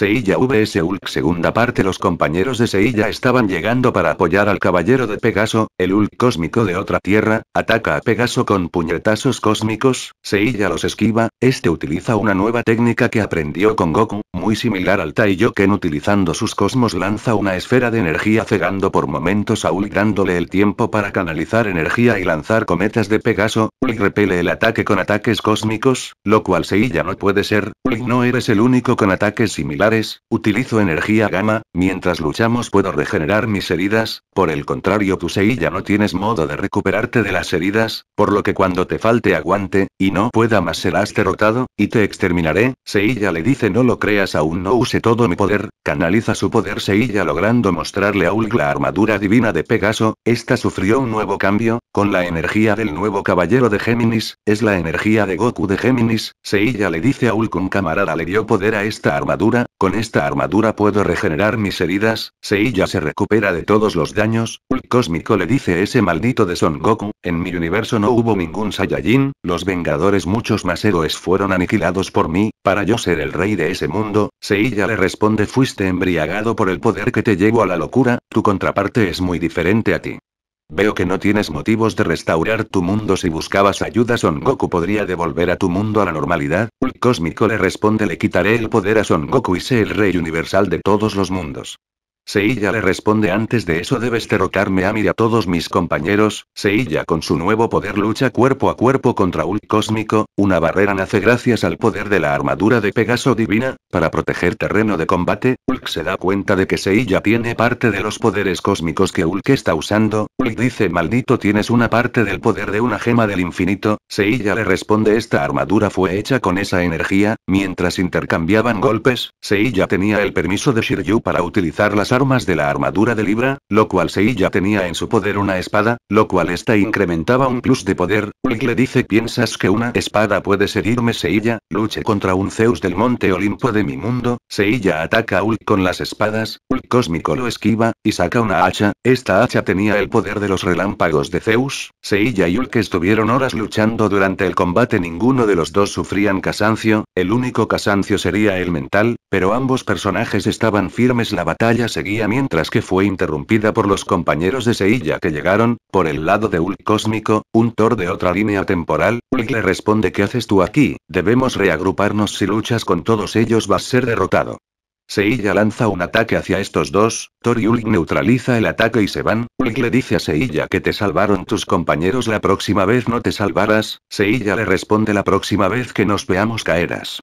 Seiya vs Hulk Segunda parte Los compañeros de Seiya estaban llegando para apoyar al caballero de Pegaso, el Hulk cósmico de otra tierra, ataca a Pegaso con puñetazos cósmicos, Seiya los esquiva, este utiliza una nueva técnica que aprendió con Goku, muy similar al Taiyoken utilizando sus cosmos lanza una esfera de energía cegando por momentos a Hulk dándole el tiempo para canalizar energía y lanzar cometas de Pegaso, Hulk repele el ataque con ataques cósmicos, lo cual Seiya no puede ser, no eres el único con ataques similares, utilizo energía gamma, mientras luchamos puedo regenerar mis heridas, por el contrario tu Seilla no tienes modo de recuperarte de las heridas, por lo que cuando te falte aguante, y no pueda más serás derrotado, y te exterminaré, Seiya le dice no lo creas aún no use todo mi poder, canaliza su poder Seiya logrando mostrarle a Ulg la armadura divina de Pegaso, esta sufrió un nuevo cambio, con la energía del nuevo caballero de Géminis, es la energía de Goku de Géminis, Seiya le dice a Ulkun camarada le dio poder a esta armadura, con esta armadura puedo regenerar mis heridas, Seiya se recupera de todos los daños, Ulk cósmico le dice ese maldito de Son Goku, en mi universo no hubo ningún Saiyajin, los vengadores muchos más héroes fueron aniquilados por mí, para yo ser el rey de ese mundo, Seiya le responde fuiste embriagado por el poder que te llevó a la locura, tu contraparte es muy diferente a ti. Veo que no tienes motivos de restaurar tu mundo si buscabas ayuda. Son Goku podría devolver a tu mundo a la normalidad. El cósmico le responde le quitaré el poder a Son Goku y sé el rey universal de todos los mundos. Seiya le responde antes de eso debes derrotarme a mí y a todos mis compañeros, Seiya con su nuevo poder lucha cuerpo a cuerpo contra Hulk Cósmico, una barrera nace gracias al poder de la armadura de Pegaso Divina, para proteger terreno de combate, Ulk se da cuenta de que Seiya tiene parte de los poderes cósmicos que Ulk está usando, Hulk dice maldito tienes una parte del poder de una gema del infinito, Seiya le responde esta armadura fue hecha con esa energía, mientras intercambiaban golpes, Seiya tenía el permiso de Shiryu para utilizar las armas de la armadura de Libra, lo cual Seilla tenía en su poder una espada, lo cual esta incrementaba un plus de poder. Ulk le dice: ¿Piensas que una espada puede seguirme? Seiya? Luche contra un Zeus del monte Olimpo de mi mundo. Seiya ataca a Ulk con las espadas, Ulk cósmico lo esquiva, y saca una hacha. Esta hacha tenía el poder de los relámpagos de Zeus. Seilla y Ulk estuvieron horas luchando durante el combate, ninguno de los dos sufrían casancio, el único casancio sería el mental, pero ambos personajes estaban firmes, la batalla se mientras que fue interrumpida por los compañeros de Seilla que llegaron, por el lado de Ul Cósmico, un Thor de otra línea temporal, Hulk le responde ¿qué haces tú aquí? Debemos reagruparnos si luchas con todos ellos vas a ser derrotado. Seilla lanza un ataque hacia estos dos, Thor y Ulk neutraliza el ataque y se van, Ulk le dice a Seilla que te salvaron tus compañeros la próxima vez no te salvarás, Seilla le responde la próxima vez que nos veamos caerás.